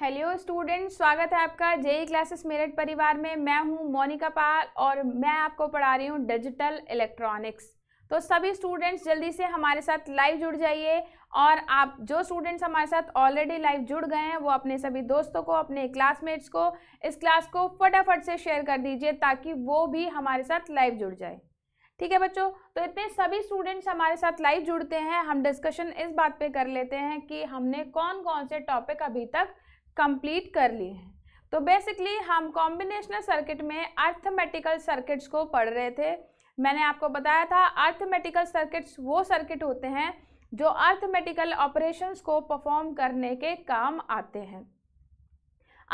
Hello student स्वागत है आपका जेई क्लासेस मेरठ परिवार में मैं हूं मोनिका पाल और मैं आपको पढ़ा रही हूं डिजिटल इलेक्ट्रॉनिक्स तो सभी स्टूडेंट्स जल्दी से हमारे साथ लाइव जुड़ जाइए और आप जो स्टूडेंट्स हमारे साथ ऑलरेडी लाइव जुड़ गए हैं वो अपने सभी दोस्तों को अपने क्लासमेट्स को इस क्लास को फटाफट से शेयर कर दीजिए ताकि वो भी हमारे साथ लाइव जुड़ जाए ठीक है बच्चों तो इतने सभी स्टूडेंट्स हमारे साथ लाइव जुड़ते हैं हम डिस्कशन इस बात पे कर लेते हैं कि हमने कौन कौन से टॉपिक अभी तक कंप्लीट कर लिए हैं तो बेसिकली हम कॉम्बिनेशनल सर्किट में अर्थमेटिकल सर्किट्स को पढ़ रहे थे मैंने आपको बताया था अर्थमेटिकल सर्किट्स वो सर्किट होते हैं जो अर्थमेटिकल ऑपरेशंस को परफॉर्म करने के काम आते हैं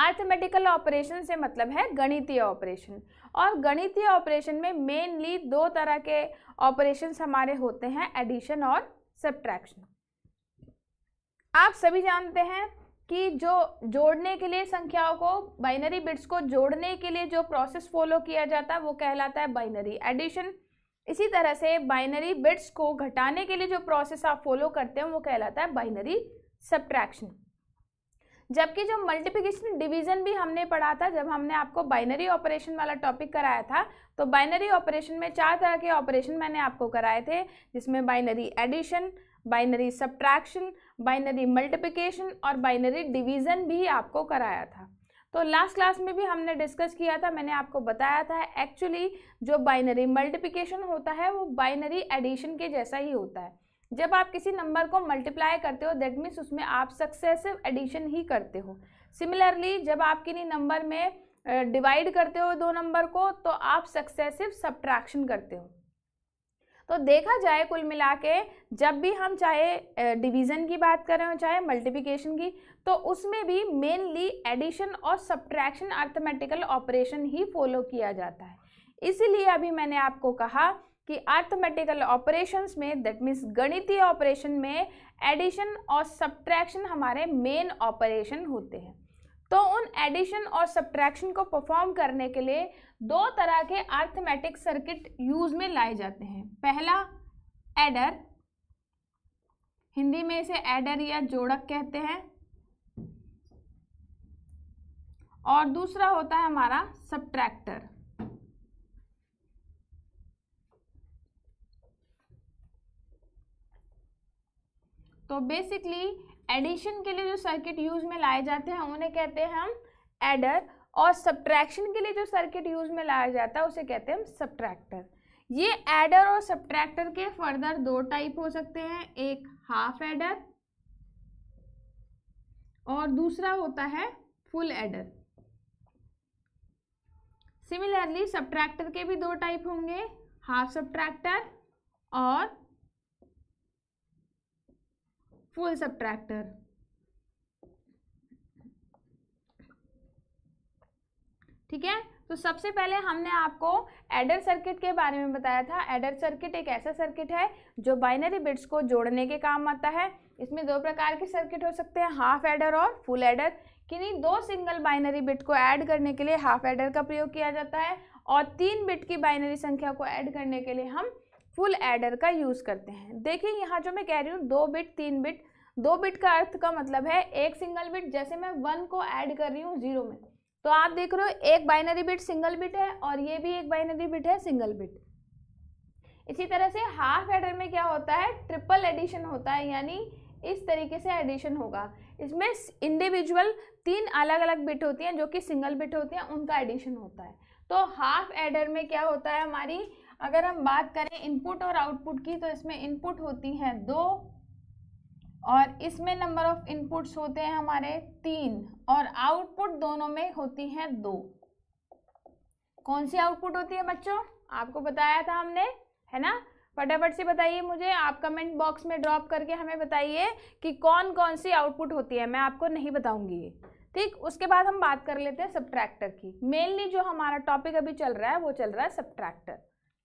अर्थमेटिकल ऑपरेशन से मतलब है गणितीय ऑपरेशन और गणितीय ऑपरेशन में मेनली दो तरह के ऑपरेशंस हमारे होते हैं एडिशन और सब्ट्रैक्शन आप सभी जानते हैं कि जो जोड़ने के लिए संख्याओं को बाइनरी बिट्स को जोड़ने के लिए जो प्रोसेस फॉलो किया जाता है वो कहलाता है बाइनरी एडिशन इसी तरह से बाइनरी बिट्स को घटाने के लिए जो प्रोसेस आप फॉलो करते हैं वो कहलाता है बाइनरी सब्ट्रैक्शन जबकि जो मल्टीप्लिकेशन डिवीजन भी हमने पढ़ा था जब हमने आपको बाइनरी ऑपरेशन वाला टॉपिक कराया था तो बाइनरी ऑपरेशन में चार तरह के ऑपरेशन मैंने आपको कराए थे जिसमें binary addition binary subtraction binary multiplication और बाइनरी डिवीज़न भी आपको कराया था तो लास्ट क्लास में भी हमने डिस्कस किया था मैंने आपको बताया था एक्चुअली जो बाइनरी मल्टीप्लिकेशन होता है वो बाइनरी एडिशन के जैसा ही होता है जब आप किसी नंबर को मल्टीप्लाई करते हो दैट मीन्स उसमें आप सक्सेसिव एडिशन ही करते हो सिमिलरली जब आप किसी नंबर में डिवाइड करते हो दो नंबर को तो आप सक्सेसिव सब्ट्रैक्शन करते हो तो देखा जाए कुल मिला के जब भी हम चाहे डिवीज़न की बात करें हो चाहे मल्टीप्लिकेशन की तो उसमें भी मेनली एडिशन और सब्ट्रैक्शन अर्थमेटिकल ऑपरेशन ही फॉलो किया जाता है इसीलिए अभी मैंने आपको कहा कि अर्थमेटिकल ऑपरेशंस में दैट मीन्स गणितीय ऑपरेशन में एडिशन और सब्ट्रैक्शन हमारे मेन ऑपरेशन होते हैं तो उन एडिशन और सब्ट्रैक्शन को परफॉर्म करने के लिए दो तरह के आर्थमेटिक सर्किट यूज में लाए जाते हैं पहला एडर हिंदी में इसे एडर या जोड़क कहते हैं और दूसरा होता है हमारा सब्ट्रैक्टर तो बेसिकली एडिशन के लिए जो सर्किट यूज में लाए जाते हैं उन्हें कहते हैं हम एडर और सब्ट्रैक्शन के लिए जो सर्किट यूज में लाया जाता है उसे कहते हैं हम सब्ट्रैक्टर ये एडर और सब्ट्रैक्टर के फर्दर दो टाइप हो सकते हैं एक हाफ एडर और दूसरा होता है फुल एडर सिमिलरली सब्ट्रैक्टर के भी दो टाइप होंगे हाफ सब्ट्रैक्टर और फुल सब्ट्रैक्टर ठीक है तो सबसे पहले हमने आपको एडर सर्किट के बारे में बताया था एडर सर्किट एक ऐसा सर्किट है जो बाइनरी बिट्स को जोड़ने के काम आता है इसमें दो प्रकार के सर्किट हो सकते हैं हाफ एडर और फुल एडर किन्हीं दो सिंगल बाइनरी बिट को ऐड करने के लिए हाफ एडर का प्रयोग किया जाता है और तीन बिट की बाइनरी संख्या को ऐड करने के लिए हम फुल एडर का यूज़ करते हैं देखिए यहाँ जो मैं कह रही हूँ दो बिट तीन बिट दो बिट का अर्थ का मतलब है एक सिंगल बिट जैसे मैं वन को ऐड कर रही हूँ जीरो में तो आप देख रहे हो एक बाइनरी बिट सिंगल बिट है और ये भी एक बाइनरी बिट है सिंगल बिट इसी तरह से हाफ एडर में क्या होता है ट्रिपल एडिशन होता है यानी इस तरीके से एडिशन होगा इसमें इंडिविजुअल तीन अलग अलग बिट होती हैं जो कि सिंगल बिट होती हैं उनका एडिशन होता है तो हाफ एडर में क्या होता है हमारी अगर हम बात करें इनपुट और आउटपुट की तो इसमें इनपुट होती हैं दो और इसमें नंबर ऑफ इनपुट्स होते हैं हमारे तीन और आउटपुट दोनों में होती हैं दो कौन सी आउटपुट होती है बच्चों आपको बताया था हमने है ना फटाफट से बताइए मुझे आप कमेंट बॉक्स में ड्रॉप करके हमें बताइए कि कौन कौन सी आउटपुट होती है मैं आपको नहीं बताऊंगी ठीक उसके बाद हम बात कर लेते हैं सब्ट्रैक्टर की मेनली जो हमारा टॉपिक अभी चल रहा है वो चल रहा है सब्ट्रैक्टर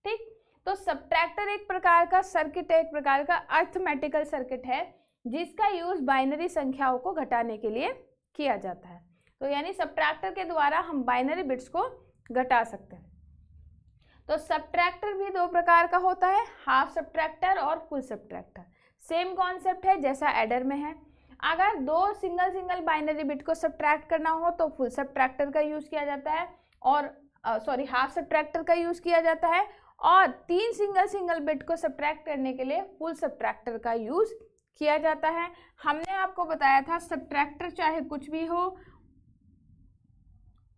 ठीक तो सब्ट्रैक्टर एक प्रकार का सर्किट है एक प्रकार का अर्थमेटिकल सर्किट है जिसका यूज़ बाइनरी संख्याओं को घटाने के लिए किया जाता है तो यानी सब्ट्रैक्टर के द्वारा हम बाइनरी बिट्स को घटा सकते हैं तो सब्ट्रैक्टर भी दो प्रकार का होता है हाफ सब्ट्रैक्टर और फुल सब्ट्रैक्टर सेम कॉन्सेप्ट है जैसा एडर में है अगर दो सिंगल सिंगल बाइनरी बिट को सब्ट्रैक्ट करना हो तो फुल सब्ट्रैक्टर का यूज़ किया जाता है और सॉरी हाफ सब्ट्रैक्टर का यूज़ किया जाता है और तीन सिंगल सिंगल बिट को सब्ट्रैक्ट करने के लिए फुल सब्ट्रैक्टर का यूज़ किया जाता है हमने आपको बताया था सब्ट्रैक्टर चाहे कुछ भी हो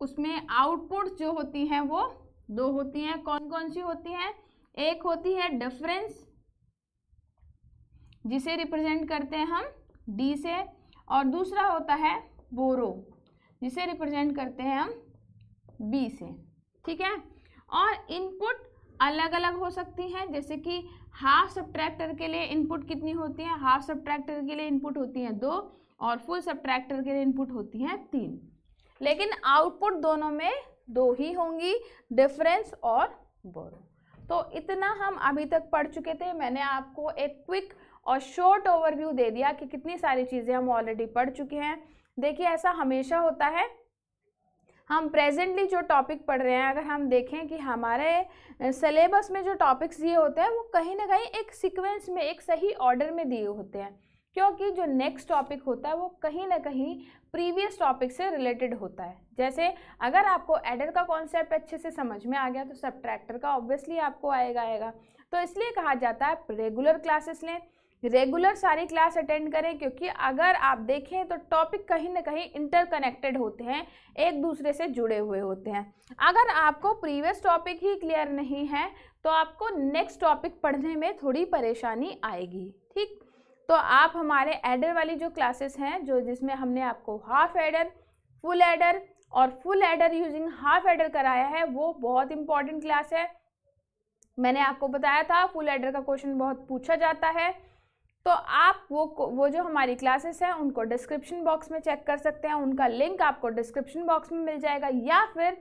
उसमें आउटपुट जो होती हैं वो दो होती हैं कौन कौन सी होती हैं एक होती है डिफरेंस जिसे रिप्रेजेंट करते हैं हम डी से और दूसरा होता है बोरो जिसे रिप्रेजेंट करते हैं हम बी से ठीक है और इनपुट अलग अलग हो सकती हैं जैसे कि हाफ सब्ट्रैक्टर के लिए इनपुट कितनी होती है हाफ सब्ट्रैक्टर के लिए इनपुट होती हैं दो और फुल सब्ट्रैक्टर के लिए इनपुट होती हैं तीन लेकिन आउटपुट दोनों में दो ही होंगी डिफरेंस और बोरो तो इतना हम अभी तक पढ़ चुके थे मैंने आपको एक क्विक और शॉर्ट ओवरव्यू दे दिया कि कितनी सारी चीज़ें हम ऑलरेडी पढ़ चुके हैं देखिए ऐसा हमेशा होता है हम प्रेजेंटली जो टॉपिक पढ़ रहे हैं अगर हम देखें कि हमारे सिलेबस में जो टॉपिक्स दिए होते हैं वो कहीं ना कहीं एक सीक्वेंस में एक सही ऑर्डर में दिए होते हैं क्योंकि जो नेक्स्ट टॉपिक होता है वो कहीं ना कहीं प्रीवियस टॉपिक से रिलेटेड होता है जैसे अगर आपको एडर का कॉन्सेप्ट अच्छे से समझ में आ गया तो सब का ऑब्वियसली आपको आएगा आएगा तो इसलिए कहा जाता है आप रेगुलर क्लासेस लें रेगुलर सारी क्लास अटेंड करें क्योंकि अगर आप देखें तो टॉपिक कहीं ना कहीं इंटरकनेक्टेड होते हैं एक दूसरे से जुड़े हुए होते हैं अगर आपको प्रीवियस टॉपिक ही क्लियर नहीं है तो आपको नेक्स्ट टॉपिक पढ़ने में थोड़ी परेशानी आएगी ठीक तो आप हमारे एडर वाली जो क्लासेस हैं जो जिसमें हमने आपको हाफ एडर फुल एडर और full adder using half adder कराया है वो बहुत इंपॉर्टेंट क्लास है मैंने आपको बताया था फुल एडर का क्वेश्चन बहुत पूछा जाता है तो आप वो वो जो हमारी क्लासेस हैं उनको डिस्क्रिप्शन बॉक्स में चेक कर सकते हैं उनका लिंक आपको डिस्क्रिप्शन बॉक्स में मिल जाएगा या फिर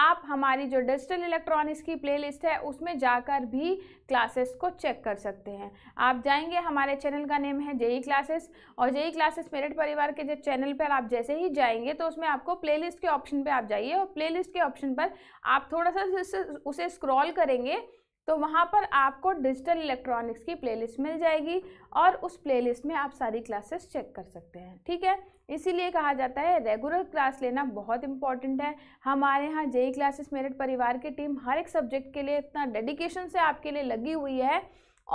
आप हमारी जो डिजिटल इलेक्ट्रॉनिक्स की प्लेलिस्ट है उसमें जाकर भी क्लासेस को चेक कर सकते हैं आप जाएंगे हमारे चैनल का नेम है जेई क्लासेस e और जेई क्लासेस मेरिट परिवार के जो चैनल पर आप जैसे ही जाएंगे तो उसमें आपको प्लेलिस्ट के ऑप्शन पे आप जाइए और प्लेलिस्ट के ऑप्शन पर आप थोड़ा सा उसे स्क्रॉल करेंगे तो वहाँ पर आपको डिजिटल इलेक्ट्रॉनिक्स की प्लेलिस्ट मिल जाएगी और उस प्लेलिस्ट में आप सारी क्लासेस चेक कर सकते हैं ठीक है इसीलिए कहा जाता है रेगुलर क्लास लेना बहुत इंपॉर्टेंट है हमारे यहाँ जेई क्लासेस मेरिट परिवार की टीम हर एक सब्जेक्ट के लिए इतना डेडिकेशन से आपके लिए लगी हुई है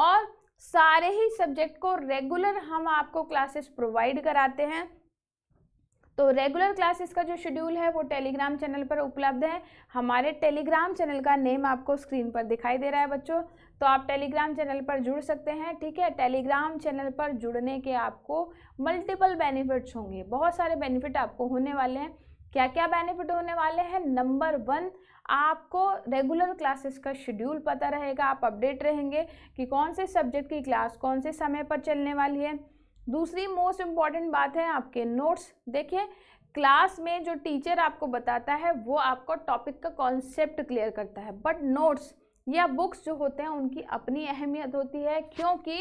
और सारे ही सब्जेक्ट को रेगुलर हम आपको क्लासेस प्रोवाइड कराते हैं तो रेगुलर क्लासेस का जो शेड्यूल है वो टेलीग्राम चैनल पर उपलब्ध है हमारे टेलीग्राम चैनल का नेम आपको स्क्रीन पर दिखाई दे रहा है बच्चों तो आप टेलीग्राम चैनल पर जुड़ सकते हैं ठीक है टेलीग्राम चैनल पर जुड़ने के आपको मल्टीपल बेनिफिट्स होंगे बहुत सारे बेनिफिट आपको होने वाले हैं क्या क्या बेनिफिट होने वाले हैं नंबर वन आपको रेगुलर क्लासेस का शेड्यूल पता रहेगा आप अपडेट रहेंगे कि कौन से सब्जेक्ट की क्लास कौन से समय पर चलने वाली है दूसरी मोस्ट इम्पॉर्टेंट बात है आपके नोट्स देखिए क्लास में जो टीचर आपको बताता है वो आपको टॉपिक का कॉन्सेप्ट क्लियर करता है बट नोट्स या बुक्स जो होते हैं उनकी अपनी अहमियत होती है क्योंकि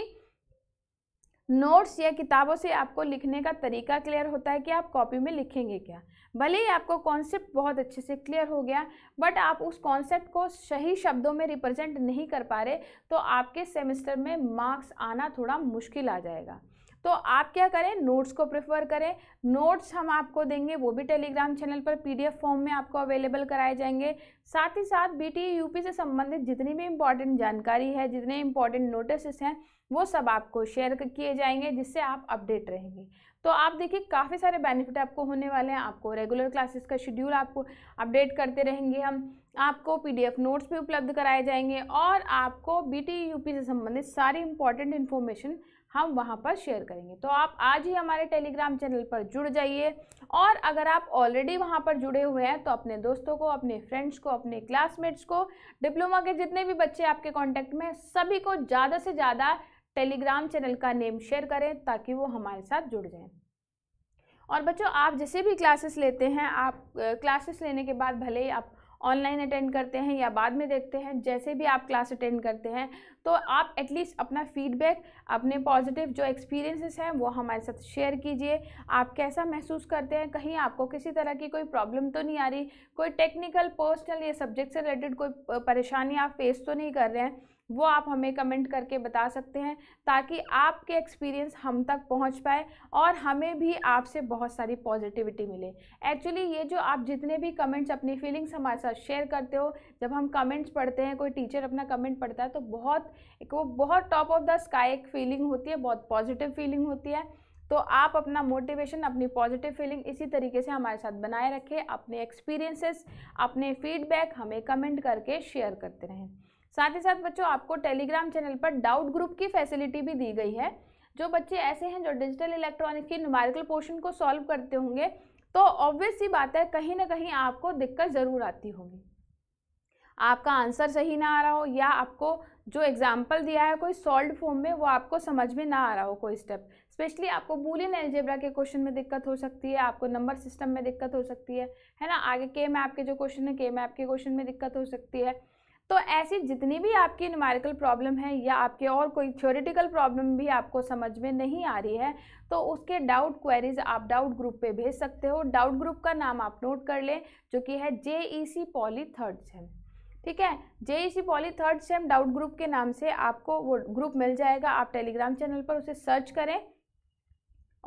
नोट्स या किताबों से आपको लिखने का तरीका क्लियर होता है कि आप कॉपी में लिखेंगे क्या भले ही आपको कॉन्सेप्ट बहुत अच्छे से क्लियर हो गया बट आप उस कॉन्सेप्ट को सही शब्दों में रिप्रेजेंट नहीं कर पा रहे तो आपके सेमेस्टर में मार्क्स आना थोड़ा मुश्किल आ जाएगा तो आप क्या करें नोट्स को प्रेफर करें नोट्स हम आपको देंगे वो भी टेलीग्राम चैनल पर पीडीएफ फॉर्म में आपको अवेलेबल कराए जाएंगे साथ ही साथ बीटी यूपी e, से संबंधित जितनी भी इम्पॉर्टेंट जानकारी है जितने इम्पॉर्टेंट नोटिस हैं वो सब आपको शेयर किए जाएंगे जिससे आप अपडेट रहेंगे तो आप देखिए काफ़ी सारे बेनिफिट आपको होने वाले हैं आपको रेगुलर क्लासेस का शेड्यूल आपको अपडेट करते रहेंगे हम आपको पीडीएफ नोट्स भी उपलब्ध कराए जाएंगे और आपको बीटी यूपी e, से संबंधित सारी इंपॉर्टेंट इन्फॉर्मेशन हम वहाँ पर शेयर करेंगे तो आप आज ही हमारे टेलीग्राम चैनल पर जुड़ जाइए और अगर आप ऑलरेडी वहाँ पर जुड़े हुए हैं तो अपने दोस्तों को अपने फ्रेंड्स को अपने क्लासमेट्स को डिप्लोमा के जितने भी बच्चे आपके कॉन्टैक्ट में सभी को ज़्यादा से ज़्यादा टेलीग्राम चैनल का नेम शेयर करें ताकि वो हमारे साथ जुड़ जाएँ और बच्चों आप जैसे भी क्लासेस लेते हैं आप क्लासेस लेने के बाद भले ही आप ऑनलाइन अटेंड करते हैं या बाद में देखते हैं जैसे भी आप क्लास अटेंड करते हैं तो आप एटलीस्ट अपना फीडबैक अपने पॉजिटिव जो एक्सपीरियंसेस हैं वो हमारे साथ शेयर कीजिए आप कैसा महसूस करते हैं कहीं आपको किसी तरह की कोई प्रॉब्लम तो नहीं आ रही कोई टेक्निकल पर्सनल या सब्जेक्ट से रिलेटेड कोई परेशानी आप फेस तो नहीं कर रहे हैं वो आप हमें कमेंट करके बता सकते हैं ताकि आपके एक्सपीरियंस हम तक पहुंच पाए और हमें भी आपसे बहुत सारी पॉजिटिविटी मिले एक्चुअली ये जो आप जितने भी कमेंट्स अपनी फीलिंग्स हमारे साथ शेयर करते हो जब हम कमेंट्स पढ़ते हैं कोई टीचर अपना कमेंट पढ़ता है तो बहुत एक वो बहुत टॉप ऑफ द स्काई एक फीलिंग होती है बहुत पॉजिटिव फीलिंग होती है तो आप अपना मोटिवेशन अपनी पॉजिटिव फीलिंग इसी तरीके से हमारे साथ बनाए रखें अपने एक्सपीरियंसेस अपने फीडबैक हमें कमेंट करके शेयर करते रहें साथ ही साथ बच्चों आपको टेलीग्राम चैनल पर डाउट ग्रुप की फैसिलिटी भी दी गई है जो बच्चे ऐसे हैं जो डिजिटल इलेक्ट्रॉनिक के नुमारिकल पोर्शन को सॉल्व करते होंगे तो ऑब्वियस सी बात है कहीं ना कहीं आपको दिक्कत ज़रूर आती होगी आपका आंसर सही ना आ रहा हो या आपको जो एग्जाम्पल दिया है कोई सॉल्व फॉर्म में वो आपको समझ में ना आ रहा हो कोई स्टेप स्पेशली आपको बूलियन एलजेब्रा के क्वेश्चन में दिक्कत हो सकती है आपको नंबर सिस्टम में दिक्कत हो सकती है है ना आगे के मैप के जो क्वेश्चन है के मैप के क्वेश्चन में दिक्कत हो सकती है तो ऐसी जितनी भी आपकी न्यूमेरिकल प्रॉब्लम है या आपके और कोई थ्योरेटिकल प्रॉब्लम भी आपको समझ में नहीं आ रही है तो उसके डाउट क्वेरीज आप डाउट ग्रुप पे भेज सकते हो डाउट ग्रुप का नाम आप नोट कर लें जो कि है J E C poly third sem ठीक है J E C poly third sem doubt group के नाम से आपको वो ग्रुप मिल जाएगा आप टेलीग्राम चैनल पर उसे सर्च करें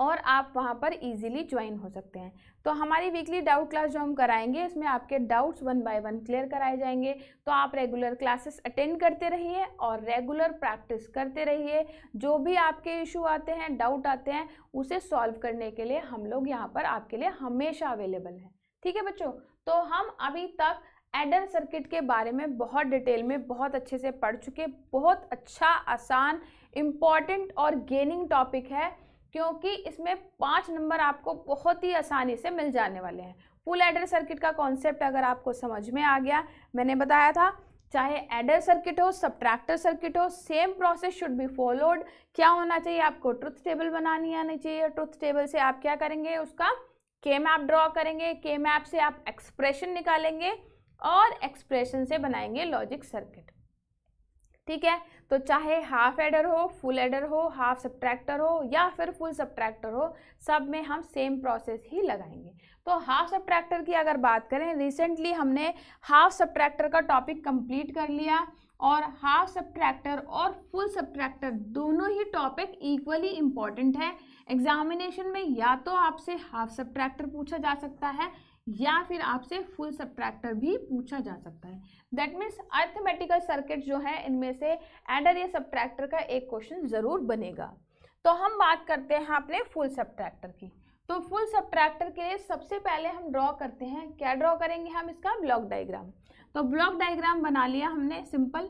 और आप वहाँ पर इजीली ज्वाइन हो सकते हैं तो हमारी वीकली डाउट क्लास जो हम कराएंगे इसमें आपके doubts one by one clear कराए जाएंगे तो आप रेगुलर क्लासेस अटेंड करते रहिए और रेगुलर प्रैक्टिस करते रहिए जो भी आपके इशू आते हैं डाउट आते हैं उसे सॉल्व करने के लिए हम लोग यहाँ पर आपके लिए हमेशा अवेलेबल हैं ठीक है बच्चों तो हम अभी तक एडन सर्किट के बारे में बहुत डिटेल में बहुत अच्छे से पढ़ चुके बहुत अच्छा आसान इम्पॉर्टेंट और गेनिंग टॉपिक है क्योंकि इसमें पाँच नंबर आपको बहुत ही आसानी से मिल जाने वाले हैं फुल एडर सर्किट का कॉन्सेप्ट अगर आपको समझ में आ गया मैंने बताया था चाहे एडर सर्किट हो सब्ट्रैक्टर सर्किट हो same process should be followed क्या होना चाहिए आपको ट्रुथ टेबल बनानी आनी चाहिए ट्रुथ टेबल से आप क्या करेंगे उसका के मैप ड्रॉ करेंगे के मैप से आप एक्सप्रेशन निकालेंगे और एक्सप्रेशन से बनाएंगे लॉजिक सर्किट ठीक है तो चाहे हाफ एडर हो फुल एडर हो हाफ सब्ट्रैक्टर हो या फिर फुल सब्ट्रैक्टर हो सब में हम सेम प्रोसेस ही लगाएंगे तो हाफ सब्ट्रैक्टर की अगर बात करें रिसेंटली हमने हाफ सब्ट्रैक्टर का टॉपिक कंप्लीट कर लिया और हाफ सब्ट्रैक्टर और फुल सब्ट्रैक्टर दोनों ही टॉपिक इक्वली इम्पॉर्टेंट है एग्जामिनेशन में या तो आपसे हाफ सब्ट्रैक्टर पूछा जा सकता है या फिर आपसे फुल सब्ट्रैक्टर भी पूछा जा सकता है दैट मीन्स अर्थमेटिकल सर्किट जो है इनमें से एडर या सब्ट्रैक्टर का एक क्वेश्चन ज़रूर बनेगा तो हम बात करते हैं अपने फुल सब्ट्रैक्टर की तो फुल सब्ट्रैक्टर के लिए सबसे पहले हम ड्रॉ करते हैं क्या ड्रॉ करेंगे हम इसका ब्लॉक डाइग्राम तो ब्लॉक डाइग्राम बना लिया हमने सिंपल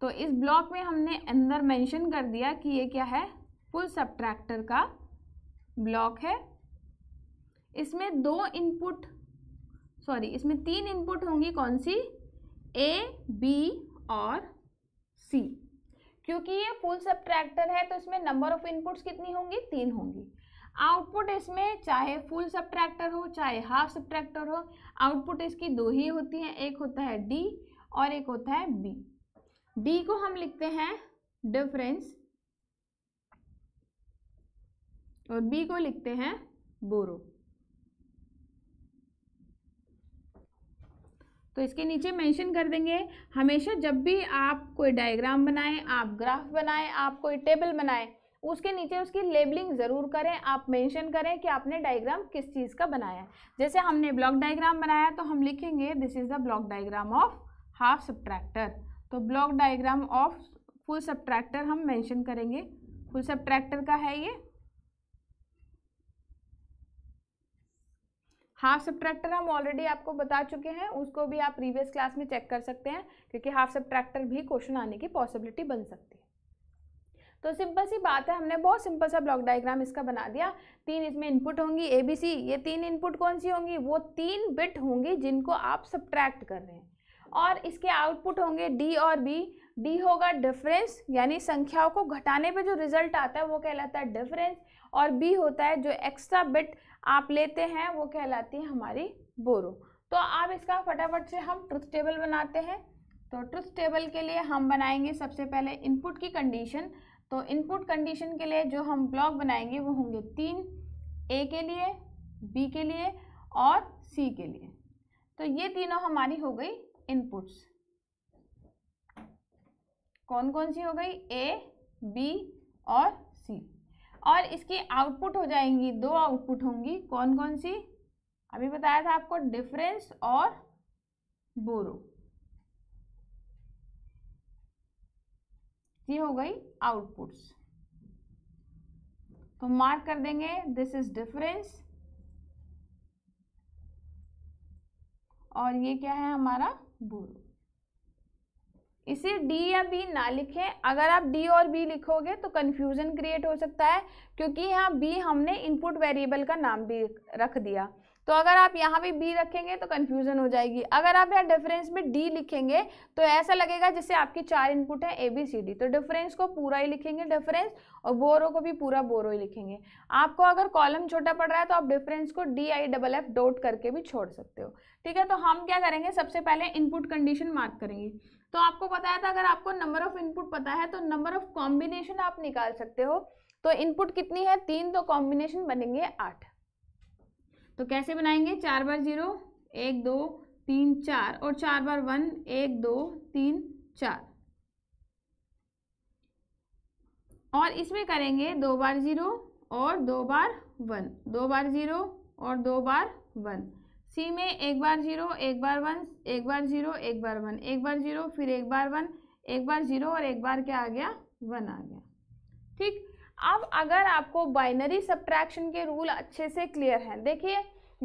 तो इस ब्लॉक में हमने अंदर मेंशन कर दिया कि ये क्या है फुल सब्ट्रैक्टर का ब्लॉक है इसमें दो इनपुट सॉरी इसमें तीन इनपुट होंगी कौन सी ए बी और सी क्योंकि ये फुल सब्ट्रैक्टर है तो इसमें नंबर ऑफ इनपुट्स कितनी होंगी तीन होंगी आउटपुट इसमें चाहे फुल सब्ट्रैक्टर हो चाहे हाफ सब्ट्रैक्टर हो आउटपुट इसकी दो ही होती हैं एक होता है डी और एक होता है बी डी को हम लिखते हैं डिफरेंस और बी को लिखते हैं बोरो तो इसके नीचे मेंशन कर देंगे हमेशा जब भी आप कोई डायग्राम बनाएं आप ग्राफ बनाएं आप कोई टेबल बनाएं उसके नीचे उसकी लेबलिंग ज़रूर करें आप मेंशन करें कि आपने डायग्राम किस चीज़ का बनाया है जैसे हमने ब्लॉक डायग्राम बनाया तो हम लिखेंगे this is the block diagram of half subtractor तो block diagram of full subtractor हम मेंशन करेंगे फुल सब्ट्रैक्टर का है ये हाफ सब्ट्रैक्टर हम ऑलरेडी आपको बता चुके हैं उसको भी आप प्रीवियस क्लास में चेक कर सकते हैं क्योंकि हाफ सब्ट्रैक्टर भी क्वेश्चन आने की पॉसिबिलिटी बन सकती है तो सिंपल सी बात है हमने बहुत सिंपल सा ब्लॉक डायग्राम इसका बना दिया तीन इसमें इनपुट होंगी ए बी सी ये तीन इनपुट कौन सी होंगी वो तीन बिट होंगी जिनको आप सब्ट्रैक्ट कर रहे हैं और इसके आउटपुट होंगे डी और बी डी होगा डिफरेंस यानी संख्याओं को घटाने पे जो रिजल्ट आता है वो कहलाता है डिफरेंस और बी होता है जो एक्स्ट्रा बिट आप लेते हैं वो कहलाती है हमारी बोरो तो आप इसका फटाफट से हम ट्रुथ टेबल बनाते हैं तो ट्रुथ टेबल के लिए हम बनाएंगे सबसे पहले इनपुट की कंडीशन तो इनपुट कंडीशन के लिए जो हम ब्लॉक बनाएंगे वो होंगे तीन ए के लिए बी के लिए और सी के लिए तो ये तीनों हमारी हो गई इनपुट्स कौन कौन सी हो गई ए बी और सी और इसकी आउटपुट हो जाएंगी दो आउटपुट होंगी कौन कौन सी अभी बताया था आपको डिफरेंस और बोरो ये हो गई आउटपुट्स तो मार्क कर देंगे दिस इज डिफरेंस और ये क्या है हमारा बोरो इसे डी या बी ना लिखें अगर आप डी और बी लिखोगे तो कन्फ्यूज़न क्रिएट हो सकता है क्योंकि यहाँ बी हमने इनपुट वेरिएबल का नाम भी रख दिया तो अगर आप यहाँ भी बी रखेंगे तो कन्फ्यूज़न हो जाएगी अगर आप यहाँ डिफरेंस में डी लिखेंगे तो ऐसा लगेगा जैसे आपके चार इनपुट हैं ए बी सी डी तो डिफरेंस को पूरा ही लिखेंगे डिफरेंस और बोरो को भी पूरा बोरो ही लिखेंगे आपको अगर कॉलम छोटा पड़ रहा है तो आप डिफरेंस को D I double F dot करके भी छोड़ सकते हो ठीक है तो हम क्या करेंगे सबसे पहले इनपुट कंडीशन मार्क करेंगे तो आपको बताया था अगर आपको नंबर ऑफ इनपुट पता है तो नंबर ऑफ कॉम्बिनेशन आप निकाल सकते हो तो इनपुट कितनी है तीन तो कॉम्बिनेशन बनेंगे आठ तो कैसे बनाएंगे चार बार जीरो एक दो तीन चार और चार बार वन एक दो तीन चार और इसमें करेंगे दो बार जीरो और दो बार वन दो बार जीरो और दो बार वन सी में एक बार जीरो एक बार वन एक बार जीरो एक बार वन एक बार जीरो फिर एक बार वन एक बार जीरो और एक बार क्या आ गया वन आ गया ठीक अब अगर आपको बाइनरी सब्ट्रैक्शन के रूल अच्छे से क्लियर हैं देखिए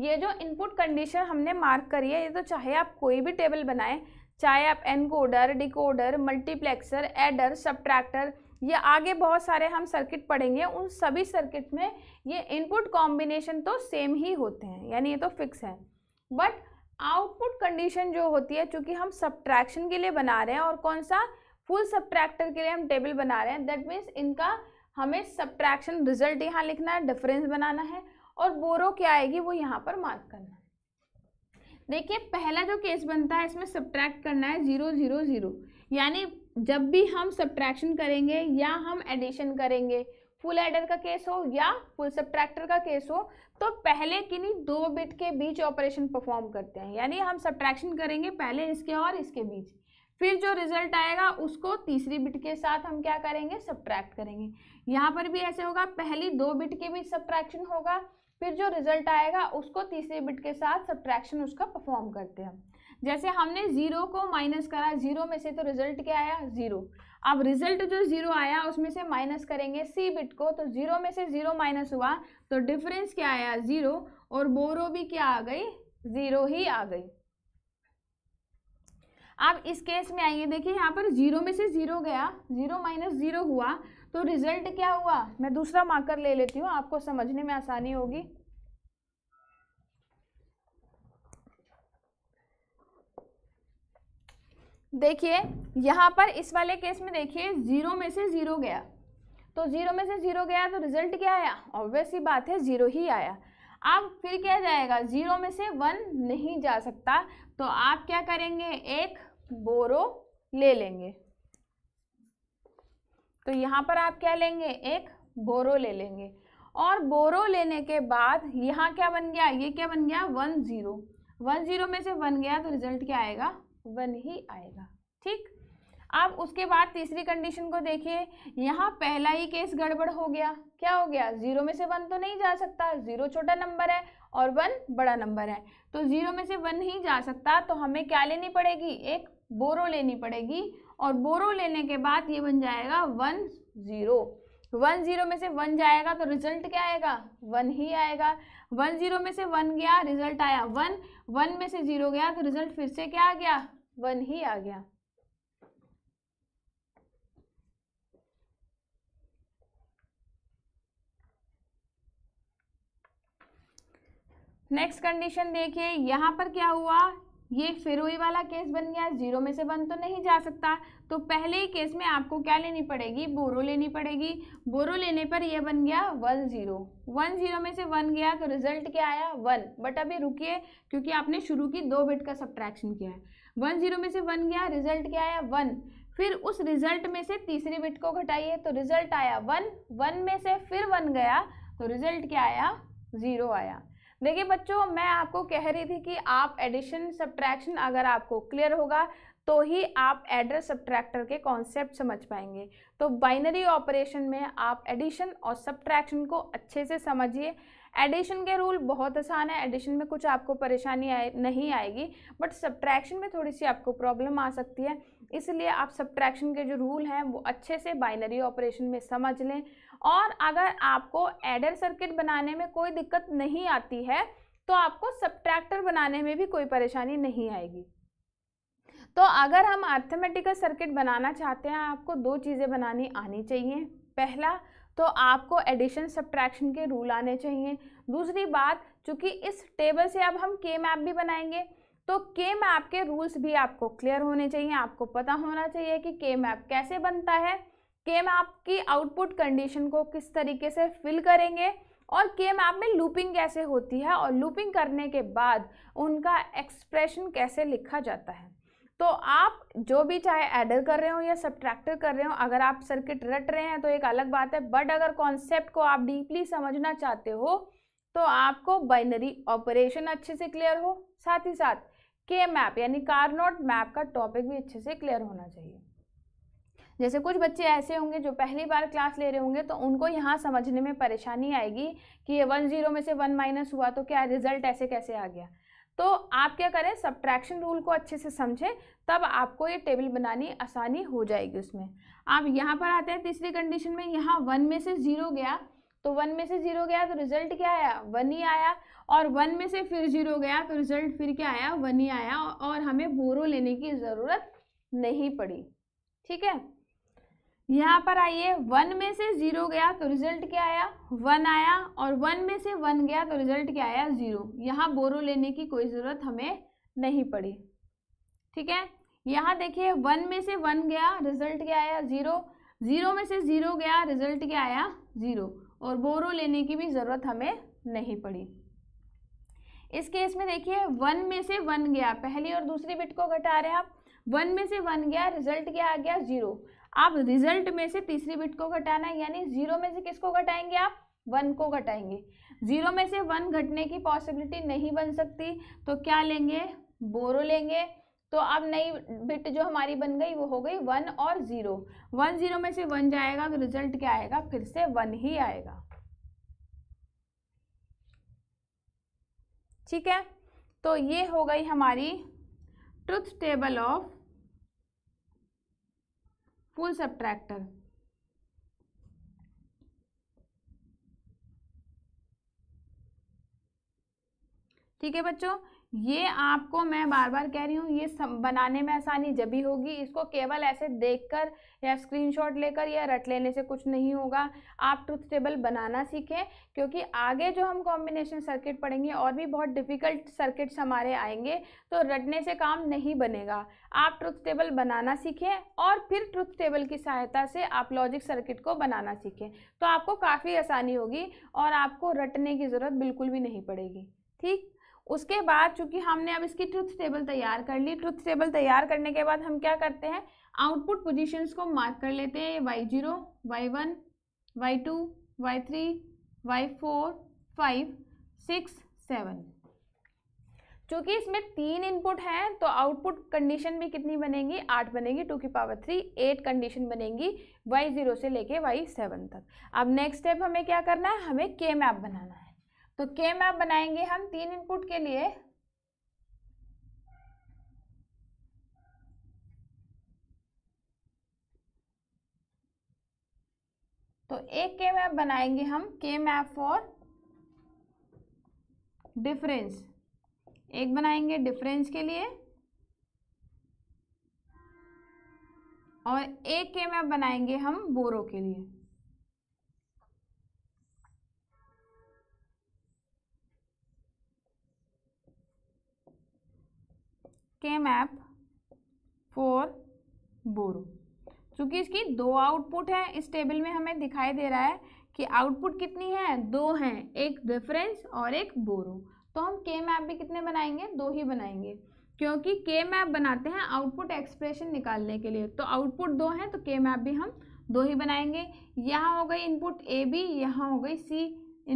ये जो इनपुट कंडीशन हमने मार्क करी है ये तो चाहे आप कोई भी टेबल बनाएं चाहे आप encoder decoder multiplexer adder subtractor या आगे बहुत सारे हम सर्किट पढ़ेंगे उन सभी सर्किट में ये इनपुट कॉम्बिनेशन तो सेम ही होते हैं यानी ये तो फिक्स है बट आउटपुट कंडीशन जो होती है चूँकि हम सब्ट्रैक्शन के लिए बना रहे हैं और कौन सा फुल सब्ट्रैक्टर के लिए हम टेबल बना रहे हैं दैट मीन्स इनका हमें सब्ट्रैक्शन रिजल्ट यहाँ लिखना है डिफरेंस बनाना है और बोरो क्या आएगी वो यहाँ पर मार्क करना है देखिए पहला जो केस बनता है इसमें सब्ट्रैक्ट करना है ज़ीरो ज़ीरो ज़ीरो यानी जब भी हम सब्ट्रैक्शन करेंगे या हम एडिशन करेंगे फुल एडर का केस हो या फुल सब्ट्रैक्टर का केस हो तो पहले किन्हीं दो बिट के बीच ऑपरेशन परफॉर्म करते हैं यानी हम सब्ट्रैक्शन करेंगे पहले इसके और इसके बीच फिर जो रिजल्ट आएगा उसको तीसरी बिट के साथ हम क्या करेंगे सब्ट्रैक्ट करेंगे यहाँ पर भी ऐसे होगा पहली दो बिट के बीच सब्ट्रैक्शन होगा फिर जो रिजल्ट आएगा उसको तीसरी बिट के साथ सब्ट्रैक्शन उसका परफॉर्म करते हैं जैसे हमने ज़ीरो को माइनस करा ज़ीरो में से तो रिजल्ट क्या आया ज़ीरो अब रिजल्ट जो ज़ीरो आया उसमें से माइनस करेंगे सी बिट को तो ज़ीरो में से ज़ीरो माइनस हुआ तो डिफरेंस क्या आया ज़ीरो और बोरो भी क्या आ गई ज़ीरो ही आ गई अब इस केस में आइए देखिए यहाँ पर ज़ीरो में से ज़ीरो गया ज़ीरो माइनस ज़ीरो हुआ तो रिज़ल्ट क्या हुआ मैं दूसरा मार्कर ले लेती हूँ आपको समझने में आसानी होगी देखिए यहाँ पर इस वाले केस में देखिए ज़ीरो में से ज़ीरो गया तो ज़ीरो में से ज़ीरो गया तो रिजल्ट क्या आया ऑब्वियस ही बात है ज़ीरो ही आया अब फिर क्या जाएगा ज़ीरो में से वन नहीं जा सकता तो आप क्या करेंगे एक बोरो ले लेंगे तो यहाँ पर आप क्या लेंगे एक बोरो ले लेंगे और बोरो लेने के बाद यहाँ क्या बन गया ये क्या बन गया वन ज़ीरो वन ज़ीरो में से वन गया तो रिजल्ट क्या आएगा वन ही आएगा ठीक अब उसके बाद तीसरी कंडीशन को देखिए यहाँ पहला ही केस गड़बड़ हो गया क्या हो गया जीरो में से वन तो नहीं जा सकता जीरो छोटा नंबर है और वन बड़ा नंबर है तो जीरो में से वन ही जा सकता तो हमें क्या लेनी पड़ेगी एक बोरो लेनी पड़ेगी और बोरो लेने के बाद ये बन जाएगा वन ज़ीरो वन ज़ीरो में से वन जाएगा तो रिजल्ट क्या आएगा वन ही आएगा वन ज़ीरो में से वन गया रिजल्ट आया वन वन में से ज़ीरो गया तो रिजल्ट फिर से क्या आ गया वन ही आ गया नेक्स्ट कंडीशन देखिए यहां पर क्या हुआ ये फिरोई वाला केस बन गया जीरो में से वन तो नहीं जा सकता तो पहले ही केस में आपको क्या लेनी पड़ेगी बोरो लेनी पड़ेगी बोरो लेने पर ये बन गया वन जीरो वन जीरो में से वन गया तो रिजल्ट क्या आया वन बट अभी रुकिए क्योंकि आपने शुरू की दो बिट का सब्ट्रैक्शन किया है वन जीरो में से वन गया रिजल्ट क्या आया वन फिर उस रिजल्ट में से तीसरी बिट को घटाइए तो रिजल्ट आया वन वन में से फिर वन गया तो रिजल्ट क्या आया ज़ीरो आया देखिए बच्चों मैं आपको कह रही थी कि आप एडिशन सब्ट्रैक्शन अगर आपको क्लियर होगा तो ही आप एड्रेस सब्ट्रैक्टर के कॉन्सेप्ट समझ पाएंगे तो बाइनरी ऑपरेशन में आप एडिशन और सब्ट्रैक्शन को अच्छे से समझिए एडिशन के रूल बहुत आसान है एडिशन में कुछ आपको परेशानी आए, नहीं आएगी बट सब्ट्रैक्शन में थोड़ी सी आपको प्रॉब्लम आ सकती है इसलिए आप सब्ट्रैक्शन के जो रूल हैं वो अच्छे से बाइनरी ऑपरेशन में समझ लें और अगर आपको एडर सर्किट बनाने में कोई दिक्कत नहीं आती है तो आपको सब्ट्रैक्टर बनाने में भी कोई परेशानी नहीं आएगी तो अगर हम अर्थमेटिकल सर्किट बनाना चाहते हैं आपको दो चीज़ें बनानी आनी चाहिए पहला तो आपको एडिशन सब्ट्रैक्शन के रूल आने चाहिए दूसरी बात चूँकि इस टेबल से अब हम के मैप भी बनाएंगे तो के मैप के रूल्स भी आपको क्लियर होने चाहिए आपको पता होना चाहिए कि के मैप कैसे बनता है के मैप की आउटपुट कंडीशन को किस तरीके से फिल करेंगे और के मैप में लूपिंग कैसे होती है और लूपिंग करने के बाद उनका एक्सप्रेशन कैसे लिखा जाता है तो आप जो भी चाहे एडर कर रहे हो या सब्ट्रैक्टर कर रहे हो अगर आप सर्किट रट रहे हैं तो एक अलग बात है बट अगर कॉन्सेप्ट को आप डीपली समझना चाहते हो तो आपको बाइनरी ऑपरेशन अच्छे से क्लियर हो साथ ही साथ के मैप यानी कारनोट मैप का टॉपिक भी अच्छे से क्लियर होना चाहिए जैसे कुछ बच्चे ऐसे होंगे जो पहली बार क्लास ले रहे होंगे तो उनको यहाँ समझने में परेशानी आएगी कि ये वन जीरो में से वन माइनस हुआ तो क्या रिजल्ट ऐसे कैसे आ गया तो आप क्या करें सब्ट्रैक्शन रूल को अच्छे से समझें तब आपको ये टेबल बनानी आसानी हो जाएगी उसमें आप यहाँ पर आते हैं तीसरी कंडीशन में यहाँ वन में से ज़ीरो गया तो वन में से ज़ीरो गया तो रिजल्ट क्या आया वन ही आया और वन में से फिर ज़ीरो गया तो रिजल्ट फिर क्या आया वन ही आया और हमें बोरो लेने की ज़रूरत नहीं पड़ी ठीक है यहाँ पर आइए वन में से ज़ीरो गया तो रिजल्ट क्या आया वन आया और वन में से वन गया तो रिजल्ट क्या आया ज़ीरो यहाँ बोरो लेने की कोई ज़रूरत हमें नहीं पड़ी ठीक है यहाँ देखिए वन में से वन गया रिजल्ट क्या आया ज़ीरो ज़ीरो में से ज़ीरो गया रिजल्ट क्या आया ज़ीरो और बोरो लेने की भी ज़रूरत हमें नहीं पड़ी इस केस में देखिए वन में से वन गया पहली और दूसरी बिट को घटा रहे हैं आप वन में से वन गया रिजल्ट क्या आ गया ज़ीरो आप रिजल्ट में से तीसरी बिट को घटाना है यानी जीरो में से किसको घटाएंगे आप वन को घटाएंगे जीरो में से वन घटने की पॉसिबिलिटी नहीं बन सकती तो क्या लेंगे बोरो लेंगे तो अब नई बिट जो हमारी बन गई वो हो गई वन और ज़ीरो वन ज़ीरो में से वन जाएगा तो रिजल्ट क्या आएगा फिर से वन ही आएगा ठीक है तो ये हो गई हमारी truth table of full subtractor ठीक है बच्चों ये आपको मैं बार बार कह रही हूँ ये बनाने में आसानी जब ही होगी इसको केवल ऐसे देखकर या स्क्रीनशॉट लेकर या रट लेने से कुछ नहीं होगा आप ट्रुथ टेबल बनाना सीखें क्योंकि आगे जो हम कॉम्बिनेशन सर्किट पढ़ेंगे और भी बहुत डिफ़िकल्ट सर्किट्स हमारे आएंगे तो रटने से काम नहीं बनेगा आप ट्रुथ टेबल बनाना सीखें और फिर ट्रुथ टेबल की सहायता से आप लॉजिक सर्किट को बनाना सीखें तो आपको काफ़ी आसानी होगी और आपको रटने की ज़रूरत बिल्कुल भी नहीं पड़ेगी ठीक उसके बाद चूंकि हमने अब इसकी ट्रुथ टेबल तैयार कर ली ट्रुथ टेबल तैयार करने के बाद हम क्या करते हैं आउटपुट पोजीशंस को मार्क कर लेते हैं Y zero Y one Y two Y three Y four five six seven चूँकि इसमें तीन इनपुट हैं तो आउटपुट कंडीशन भी कितनी बनेगी आठ बनेगी टू की पावर थ्री एट कंडीशन बनेगी वाई ज़ीरो से लेके वाई सेवन तक अब नेक्स्ट स्टेप हमें क्या करना है हमें के मैप बनाना है तो के मैप बनाएंगे हम तीन इनपुट के लिए तो एक के मैप बनाएंगे हम के मैप फॉर डिफरेंस एक बनाएंगे डिफरेंस के लिए और एक के मैप बनाएंगे हम बोरो के लिए के मैप फोर बोरो चूँकि इसकी दो आउटपुट है इस टेबल में हमें दिखाई दे रहा है कि आउटपुट कितनी है दो हैं एक रेफरेंस और एक बोरो तो हम के मैप भी कितने बनाएंगे दो ही बनाएंगे क्योंकि के मैप बनाते हैं आउटपुट एक्सप्रेशन निकालने के लिए तो आउटपुट दो हैं तो के मैप भी हम दो ही बनाएंगे यहाँ हो गई इनपुट ए बी यहाँ हो गई सी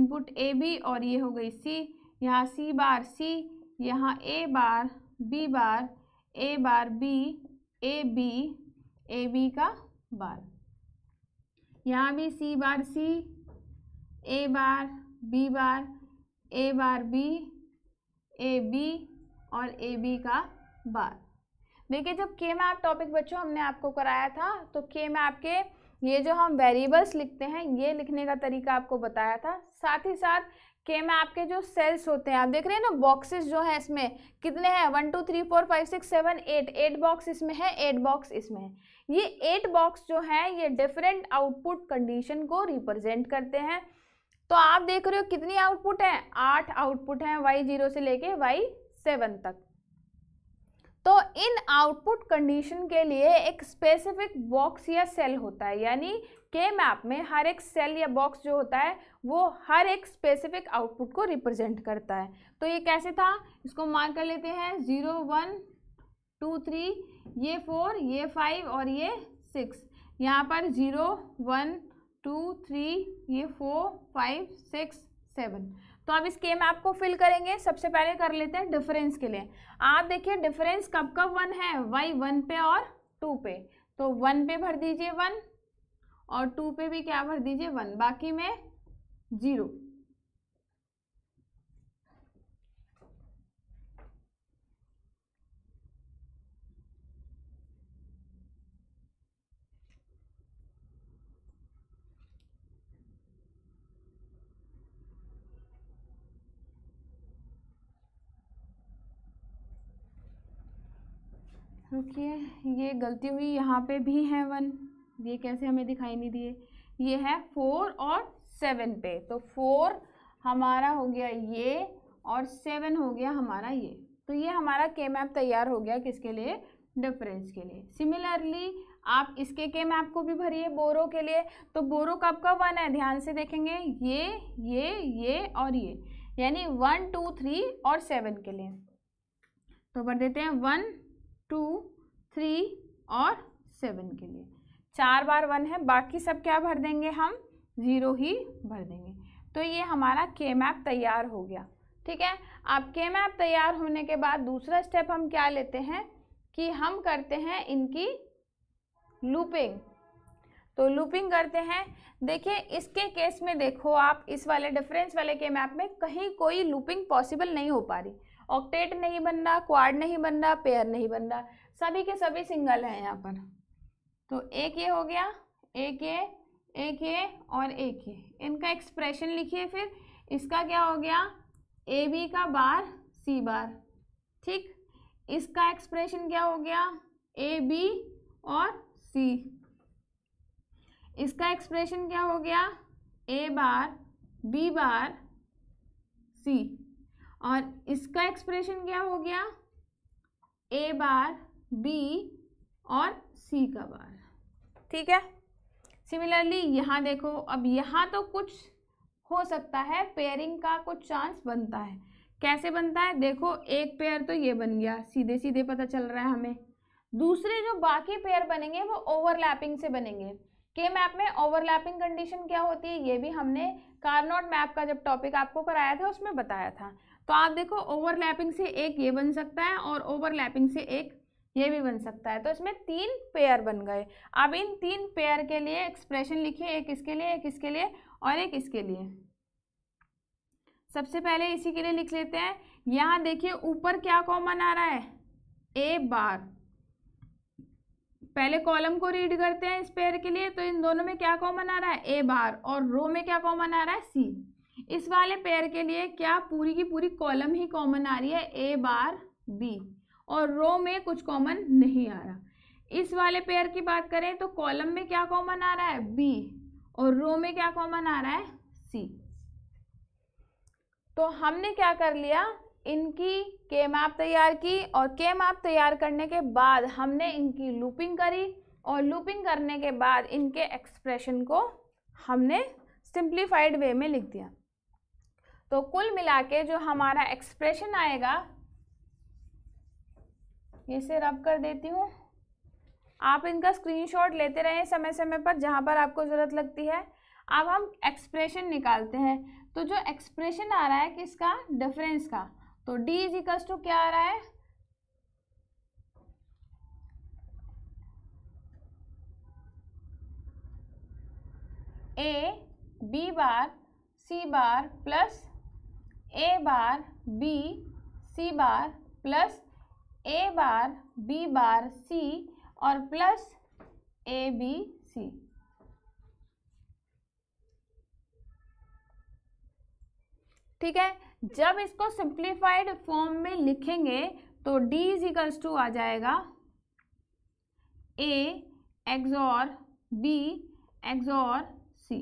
इनपुट ए बी और ये हो गई सी यहाँ सी बार सी यहाँ A bar B bar A bar B A B A B का बार यहाँ भी C bar C A bar B bar A bar B A B और ए बी का बार देखिए जब के मैप टॉपिक बच्चों हमने आपको कराया था तो के मैप के ये जो हम वेरिएबल्स लिखते हैं ये लिखने का तरीका आपको बताया था साथ ही साथ के में आपके जो सेल्स होते हैं आप देख रहे हैं ना बॉक्सेस जो हैं इसमें कितने हैं one two three four five six seven eight eight box इसमें है एट बॉक्स इसमें है ये एट बॉक्स जो हैं ये डिफरेंट आउटपुट कंडीशन को रिप्रेजेंट करते हैं तो आप देख रहे हो कितनी आउटपुट हैं आठ आउटपुट हैं वाई जीरो से लेके वाई सेवन तक तो इन आउटपुट कंडीशन के लिए एक स्पेसिफिक बॉक्स या सेल होता है यानी के मैप में हर एक सेल या बॉक्स जो होता है वो हर एक स्पेसिफिक आउटपुट को रिप्रेजेंट करता है तो ये कैसे था इसको मार्क कर लेते हैं ज़ीरो वन टू थ्री ये फोर ये फाइव और ये सिक्स यहाँ पर ज़ीरो वन टू थ्री ये फोर फाइव सिक्स सेवन तो आप इस के मैप को फिल करेंगे सबसे पहले कर लेते हैं डिफरेंस के लिए आप देखिए डिफरेंस कब कब वन है वाई वन पे और टू पे तो वन पे भर दीजिए वन और टू पे भी क्या भर दीजिए वन बाकी में जीरो रुकिए ये गलती हुई यहाँ पे भी है वन ये कैसे हमें दिखाई नहीं दिए ये है फोर और सेवन पे तो फोर हमारा हो गया ये और सेवन हो गया हमारा ये तो ये हमारा के मैप तैयार हो गया किसके लिए डिफरेंस के लिए सिमिलरली आप इसके के मैप को भी भरिए बोरो के लिए तो बोरो कब का वन है ध्यान से देखेंगे ये ये ये और ये यानी वन टू थ्री और सेवन के लिए तो भर देते हैं वन टू थ्री और सेवन के लिए चार बार वन है बाकी सब क्या भर देंगे हम ज़ीरो ही भर देंगे तो ये हमारा के मैप तैयार हो गया ठीक है आप के मैप तैयार होने के बाद दूसरा स्टेप हम क्या लेते हैं कि हम करते हैं इनकी लूपिंग तो लूपिंग करते हैं देखिए इसके केस में देखो आप इस वाले डिफरेंस वाले के मैप में कहीं कोई लूपिंग पॉसिबल नहीं हो पा रही ऑक्टेट नहीं बन रहा क्वाड नहीं बन रहा पेयर नहीं बन रहा सभी के सभी सिंगल हैं यहाँ पर तो एक ये हो गया एक ये एक ये और एक ये इनका एक्सप्रेशन लिखिए फिर इसका क्या हो गया ए बी का बार सी बार ठीक इसका एक्सप्रेशन क्या हो गया ए बी और सी इसका एक्सप्रेशन क्या हो गया ए बार बी बार सी और इसका एक्सप्रेशन क्या हो गया ए बार बी और सी का बार ठीक है सिमिलरली यहाँ देखो अब यहाँ तो कुछ हो सकता है पेयरिंग का कुछ चांस बनता है कैसे बनता है देखो एक पेयर तो ये बन गया सीधे सीधे पता चल रहा है हमें दूसरे जो बाकी पेयर बनेंगे वो ओवरलैपिंग से बनेंगे के मैप में ओवरलैपिंग कंडीशन क्या होती है ये भी हमने कार्नोट मैप का जब टॉपिक आपको कराया था उसमें बताया था तो आप देखो ओवरलैपिंग से एक ये बन सकता है और ओवरलैपिंग से एक ये भी बन सकता है तो इसमें तीन पेयर बन गए अब इन तीन पेयर के लिए एक्सप्रेशन लिखिए एक इसके लिए एक इसके लिए और एक इसके लिए सबसे पहले इसी के लिए लिख लेते हैं यहाँ देखिए ऊपर क्या कॉमन आ रहा है ए बार पहले कॉलम को रीड करते हैं इस पेयर के लिए तो इन दोनों में क्या कॉमन आ रहा है ए बार और रो में क्या कॉमन आ रहा है सी इस वाले पेयर के लिए क्या पूरी की पूरी कॉलम ही कॉमन आ रही है ए बार बी और रो में कुछ कॉमन नहीं आ रहा इस वाले पेयर की बात करें तो कॉलम में क्या कॉमन आ रहा है बी और रो में क्या कॉमन आ रहा है सी तो हमने क्या कर लिया इनकी के मैप तैयार की और के मैप तैयार करने के बाद हमने इनकी लूपिंग करी और लूपिंग करने के बाद इनके एक्सप्रेशन को हमने सिंप्लीफाइड वे में लिख दिया तो कुल मिला के जो हमारा एक्सप्रेशन आएगा ये से रब कर देती हूँ आप इनका स्क्रीनशॉट लेते रहें समय समय पर जहाँ पर आपको ज़रूरत लगती है अब हम एक्सप्रेशन निकालते हैं तो जो एक्सप्रेशन आ रहा है किसका डिफरेंस का तो डी इज इक्वल्स टू क्या आ रहा है A B bar C bar plus A bar B C bar plus A bar B bar C और प्लस ए बी सी ठीक है जब इसको सिंप्लीफाइड फॉर्म में लिखेंगे तो डी इज इजिकल्स टू आ जाएगा ए एक्सोर बी एक्सोर सी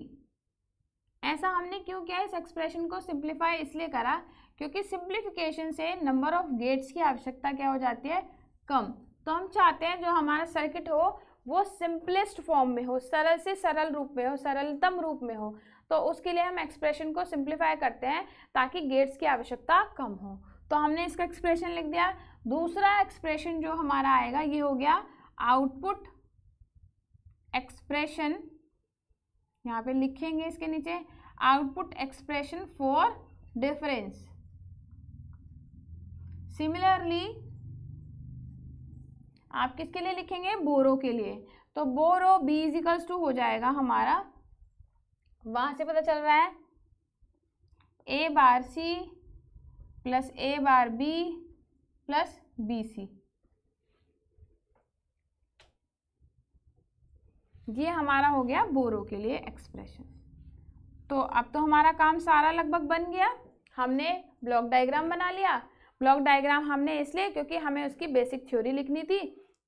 ऐसा हमने क्यों किया इस एक्सप्रेशन को सिंप्लीफाई इसलिए करा क्योंकि सिंप्लीफिकेशन से नंबर ऑफ गेट्स की आवश्यकता क्या हो जाती है कम तो हम चाहते हैं जो हमारा सर्किट हो वो सिंपलेस्ट फॉर्म में हो सरल से सरल रूप में हो सरलतम रूप में हो तो उसके लिए हम एक्सप्रेशन को सिंप्लीफाई करते हैं ताकि गेट्स की आवश्यकता कम हो तो हमने इसका एक्सप्रेशन लिख दिया दूसरा एक्सप्रेशन जो हमारा आएगा ये हो गया आउटपुट एक्सप्रेशन यहाँ पे लिखेंगे इसके नीचे output expression for difference. Similarly, आप किसके लिए लिखेंगे बोरो के लिए तो बोरो बी इजिकल्स टू हो जाएगा हमारा वहां से पता चल रहा है A bar C plus A bar B plus B C ये हमारा हो गया बोरो के लिए एक्सप्रेशन तो अब तो हमारा काम सारा लगभग बन गया हमने ब्लॉक डायग्राम बना लिया ब्लॉक डायग्राम हमने इसलिए क्योंकि हमें उसकी बेसिक थ्योरी लिखनी थी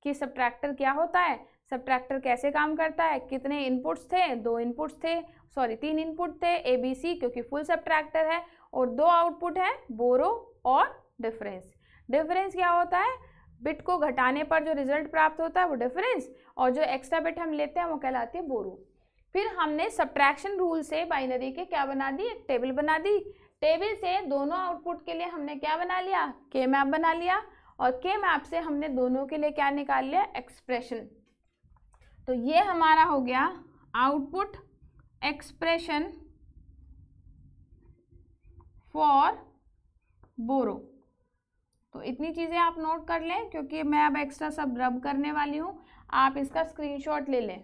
कि सब क्या होता है सब कैसे काम करता है कितने इनपुट्स थे दो इनपुट्स थे सॉरी तीन इनपुट थे ए बी सी क्योंकि फुल सब है और दो आउटपुट है बोरो और डिफरेंस डिफरेंस क्या होता है बिट को घटाने पर जो रिजल्ट प्राप्त होता है वो डिफरेंस और जो एक्स्ट्रा बिट हम लेते हैं वो कहलाती है बोरो फिर हमने सब्ट्रैक्शन रूल से बाइनरी के क्या बना दी एक टेबल बना दी टेबल से दोनों आउटपुट के लिए हमने क्या बना लिया के मैप बना लिया और के मैप से हमने दोनों के लिए क्या निकाल लिया एक्सप्रेशन तो ये हमारा हो गया आउटपुट एक्सप्रेशन फॉर बोरो तो इतनी चीज़ें आप नोट कर लें क्योंकि मैं अब एक्स्ट्रा सब रब करने वाली हूँ आप इसका स्क्रीनशॉट ले लें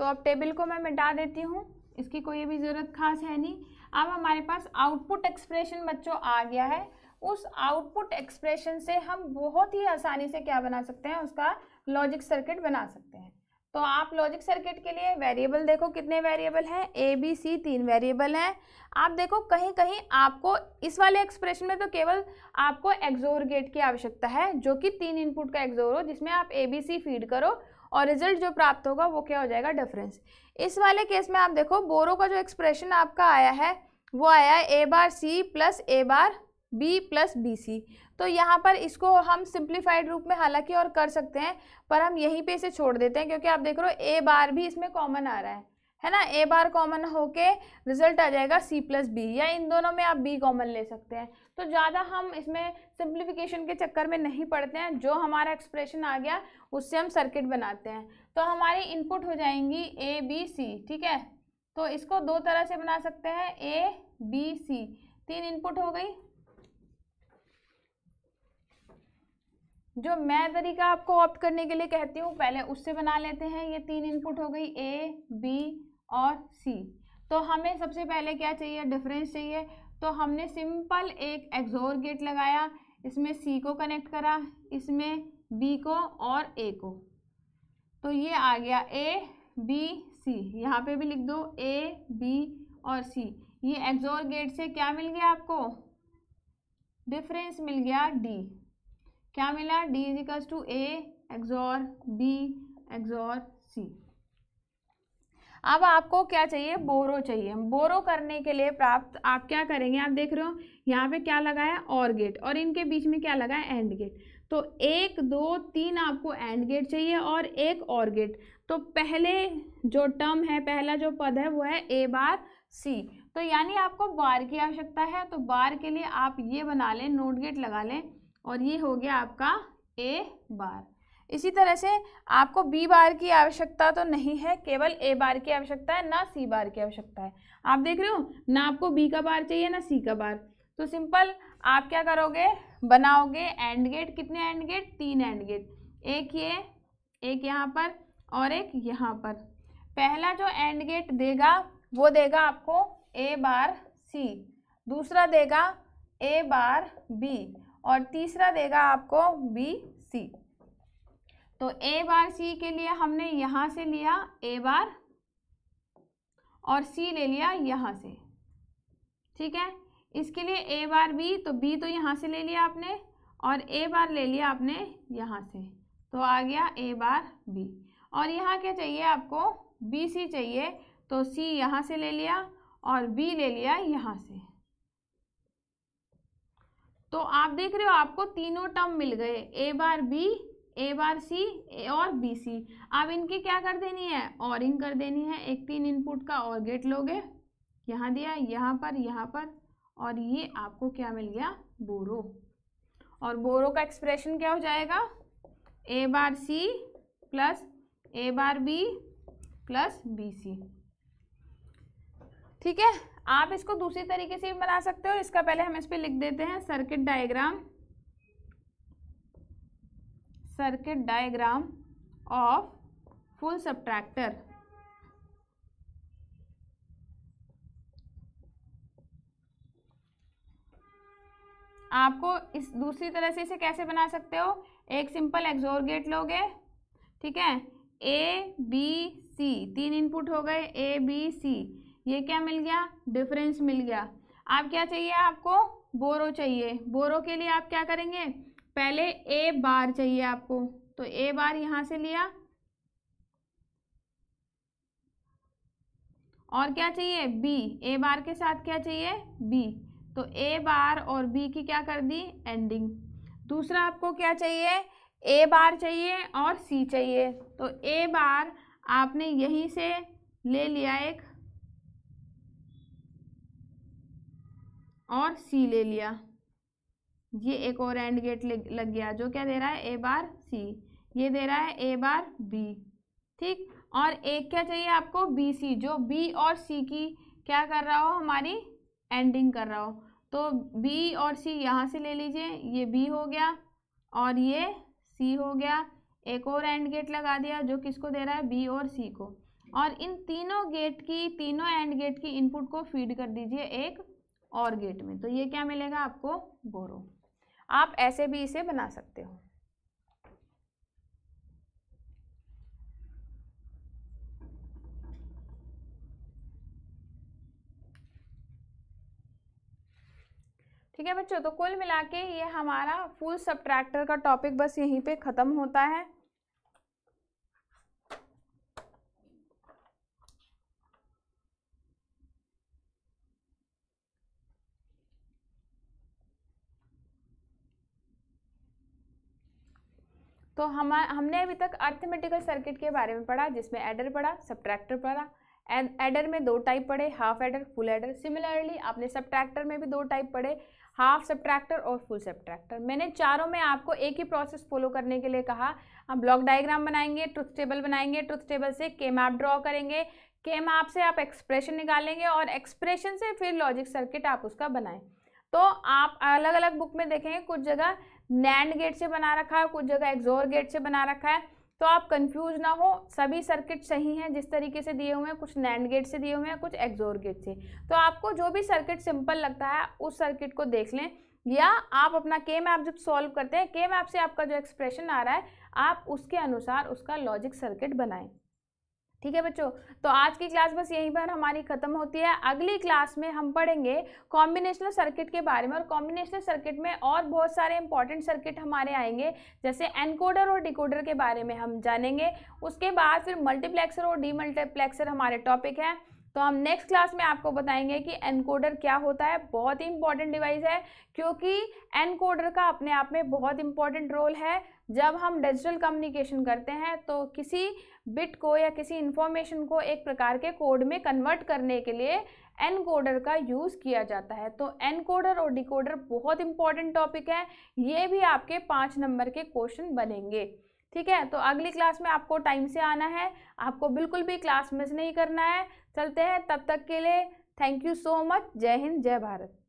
तो अब टेबल को मैं मिटा देती हूँ इसकी कोई अभी ज़रूरत खास है नहीं अब हमारे पास आउटपुट एक्सप्रेशन बच्चों आ गया है उस आउटपुट एक्सप्रेशन से हम बहुत ही आसानी से क्या बना सकते हैं उसका लॉजिक सर्किट बना सकते हैं तो आप लॉजिक सर्किट के लिए वेरिएबल देखो कितने वेरिएबल हैं ए बी सी तीन वेरिएबल हैं आप देखो कहीं कहीं आपको इस वाले एक्सप्रेशन में तो केवल आपको एक्जोर गेट की आवश्यकता है जो कि तीन इनपुट का एक्जोर हो जिसमें आप ए बी सी फीड करो और रिजल्ट जो प्राप्त होगा वो क्या हो जाएगा डिफरेंस इस वाले केस में आप देखो बोरो का जो एक्सप्रेशन आपका आया है वो आया है A bar C plus A bar B plus B C तो यहाँ पर इसको हम सिंप्लीफाइड रूप में हालांकि और कर सकते हैं पर हम यहीं पे इसे छोड़ देते हैं क्योंकि आप देख रहे हो ए बार भी इसमें कॉमन आ रहा है है ना ए बार कॉमन होके रिजल्ट आ जाएगा सी प्लस बी या इन दोनों में आप बी कॉमन ले सकते हैं तो ज़्यादा हम इसमें सिंप्लीफिकेशन के चक्कर में नहीं पड़ते हैं जो हमारा एक्सप्रेशन आ गया उससे हम सर्किट बनाते हैं तो हमारी इनपुट हो जाएंगी ए बी सी ठीक है तो इसको दो तरह से बना सकते हैं ए बी सी तीन इनपुट हो गई जो मैं तरीका आपको ऑप्ट करने के लिए कहती हूँ पहले उससे बना लेते हैं ये तीन इनपुट हो गई ए बी और सी तो हमें सबसे पहले क्या चाहिए डिफरेंस चाहिए तो हमने सिंपल एक एक्जोर गेट लगाया इसमें सी को कनेक्ट करा इसमें बी को और ए को तो ये आ गया ए बी सी यहाँ पे भी लिख दो ए बी और सी ये एक्जोर गेट से क्या मिल गया आपको डिफरेंस मिल गया डी क्या मिला D equals to A XOR B XOR C अब आपको क्या चाहिए बोरो चाहिए बोरो करने के लिए प्राप्त आप क्या करेंगे आप देख रहे हो यहाँ पे क्या लगाया और गेट और इनके बीच में क्या लगाया एंड गेट तो एक दो तीन आपको एंड गेट चाहिए और एक और गेट तो पहले जो टर्म है पहला जो पद है वो है ए बार सी तो यानी आपको बार की आवश्यकता है तो बार के लिए आप ये बना लें नोट गेट लगा लें और ये हो गया आपका ए बार इसी तरह से आपको बी बार की आवश्यकता तो नहीं है केवल ए बार की आवश्यकता है ना सी बार की आवश्यकता है आप देख रहे हो ना आपको बी का बार चाहिए ना सी का बार तो सिंपल आप क्या करोगे बनाओगे एंड गेट कितने एंड गेट तीन एंड गेट एक ये एक यहाँ पर और एक यहाँ पर पहला जो एंड गेट देगा वो देगा आपको ए बार सी दूसरा देगा ए बार बी और तीसरा देगा आपको बी सी तो ए बार सी के लिए हमने यहाँ से लिया ए बार और सी ले लिया यहाँ से ठीक है इसके लिए ए बार बी तो बी तो यहाँ से ले लिया आपने और ए बार ले लिया आपने यहाँ से तो आ गया ए बार बी और यहाँ क्या चाहिए आपको बी सी चाहिए तो सी यहाँ से ले लिया और बी ले लिया यहाँ से तो आप देख रहे हो आपको तीनों टर्म मिल गए ए बार बी ए बार सी ए और बी सी अब इनकी क्या कर देनी है इन कर देनी है एक तीन इनपुट का और गेट लोगे यहाँ दिया यहाँ पर यहाँ पर और ये आपको क्या मिल गया बोरो और बोरो का एक्सप्रेशन क्या हो जाएगा A bar C plus A bar B plus B C ठीक है आप इसको दूसरी तरीके से भी बना सकते हो इसका पहले हम इस पर लिख देते हैं circuit diagram circuit diagram of full subtractor आपको इस दूसरी तरह से इसे कैसे बना सकते हो एक सिंपल एक्सोर गेट लोगे ठीक है ए बी सी तीन इनपुट हो गए ए बी सी ये क्या मिल गया डिफरेंस मिल गया आप क्या चाहिए आपको बोरो चाहिए बोरो के लिए आप क्या करेंगे पहले ए बार चाहिए आपको तो ए बार यहाँ से लिया और क्या चाहिए बी ए बार के साथ क्या चाहिए बी तो ए बार और बी की क्या कर दी एंडिंग दूसरा आपको क्या चाहिए ए बार चाहिए और सी चाहिए तो ए बार आपने यहीं से ले लिया एक और सी ले लिया ये एक और एंड गेट लग गया जो क्या दे रहा है ए बार सी ये दे रहा है ए बार बी ठीक और एक क्या चाहिए आपको बी सी जो बी और सी की क्या कर रहा हो हमारी एंडिंग कर रहा हो तो बी और सी यहाँ से ले लीजिए ये बी हो गया और ये सी हो गया एक और एंड गेट लगा दिया जो किसको दे रहा है बी और सी को और इन तीनों गेट की तीनों एंड गेट की इनपुट को फीड कर दीजिए एक और गेट में तो ये क्या मिलेगा आपको बोरो आप ऐसे भी इसे बना सकते हो ठीक है बच्चों तो कुल मिला के ये हमारा फुल सब्ट्रैक्टर का टॉपिक बस यहीं पे ख़त्म होता है तो हम हमने अभी तक अर्थमेटिकल सर्किट के बारे में पढ़ा जिसमें एडर पढ़ा सब्ट्रैक्टर पढ़ा एडर में दो टाइप पढ़े half adder full adder similarly आपने सब्ट्रैक्टर में भी दो टाइप पढ़े हाफ सब्ट्रैक्टर और फुल सब्ट्रैक्टर मैंने चारों में आपको एक ही प्रोसेस फॉलो करने के लिए कहा हम ब्लॉक डायग्राम बनाएंगे ट्रुथ टेबल बनाएंगे ट्रुथ टेबल से के मैप ड्रॉ करेंगे के मैप से आप एक्सप्रेशन निकालेंगे और एक्सप्रेशन से फिर लॉजिक सर्किट आप उसका बनाएं तो आप अलग अलग बुक में देखेंगे कुछ जगह नैंड गेट से बना रखा है कुछ जगह एक्जोर गेट से बना रखा है तो आप कंफ्यूज ना हो सभी सर्किट सही हैं जिस तरीके से दिए हुए हैं कुछ नैंड गेट से दिए हुए हैं कुछ एक्जोर गेट से तो आपको जो भी सर्किट सिंपल लगता है उस सर्किट को देख लें या आप अपना के मैप जब सॉल्व करते हैं के मैप से आपका जो एक्सप्रेशन आ रहा है आप उसके अनुसार उसका लॉजिक सर्किट बनाएं ठीक है बच्चों तो आज की क्लास बस यहीं पर हमारी ख़त्म होती है अगली क्लास में हम पढ़ेंगे कॉम्बिनेशनल सर्किट के बारे में और कॉम्बिनेशनल सर्किट में और बहुत सारे इंपॉर्टेंट सर्किट हमारे आएंगे जैसे एनकोडर और डिकोडर के बारे में हम जानेंगे उसके बाद फिर मल्टीप्लेक्सर और डी मल्टीप्लेक्सर हमारे टॉपिक है तो हम नेक्स्ट क्लास में आपको बताएंगे कि एनकोडर क्या होता है बहुत ही इंपॉर्टेंट डिवाइस है क्योंकि एनकोडर का अपने आप में बहुत इंपॉर्टेंट रोल है जब हम डिजिटल कम्युनिकेशन करते हैं तो किसी बिट को या किसी इन्फॉर्मेशन को एक प्रकार के कोड में कन्वर्ट करने के लिए एनकोडर का यूज़ किया जाता है तो एनकोडर और डिकोडर बहुत इंपॉर्टेंट टॉपिक है ये भी आपके पाँच नंबर के क्वेश्चन बनेंगे ठीक है तो अगली क्लास में आपको टाइम से आना है आपको बिल्कुल भी क्लास मिस नहीं करना है चलते हैं तब तक के लिए थैंक यू सो मच जय हिंद जय भारत